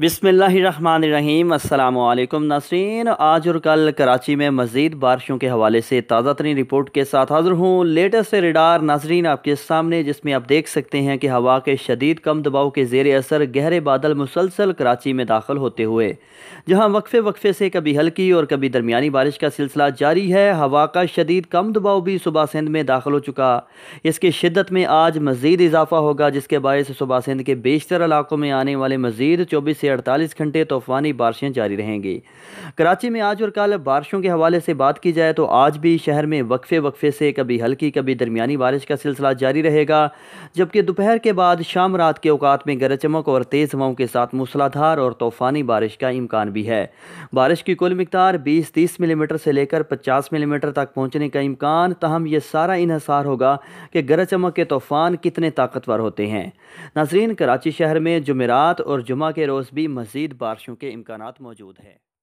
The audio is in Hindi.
बिसमीम्सम अल्लाम नासरीन आज और कल कराची में मज़ीद बारिशों के हवाले से ताज़ा तरीन रिपोर्ट के साथ हाज़िर हूँ लेटेस्ट रिडार नाजरीन आपके सामने जिसमें आप देख सकते हैं कि हवा के शदीद कम दबाव के जेर असर गहरे बादल मुसलसल कराची में दाखिल होते हुए जहाँ वक्फे वक्फे से कभी हल्की और कभी दरमियानी बारिश का सिलसिला जारी है हवा का शदीद कम दबाव भी सुबह सिंध में दाखिल हो चुका इसकी शिदत में आज मज़ीद इजाफा होगा जिसके बायस सुबह सिंध के बेशतर इलाकों में आने वाले मज़ीद चौबीस से 48 घंटे तूफानी बारिशें जारी रहेंगी कराची में आज और कल बारिशों के हवाले से बात की जाए तो आज भी शहर में वक्फे वक्फे से कभी हल्की कभी दरमिया बारिश का सिलसिला जारी रहेगा जबकि दोपहर के बाद शाम रात के अवकात में गरज चमक और तेज़ हवाओं के साथ मूसलाधार और तूफानी बारिश का इम्कान भी है बारिश की कुल मकदार बीस तीस मिलीमीटर से लेकर पचास मिलीमीटर तक पहुँचने का इम्कान तहम यह सारा इनसार होगा कि गरज चमक के तूफान कितने ताकतवर होते हैं नाजरीन कराची शहर में जुमेरात और जुमा के रोज़ भी मज़ीद बारिशों के इम्कान मौजूद हैं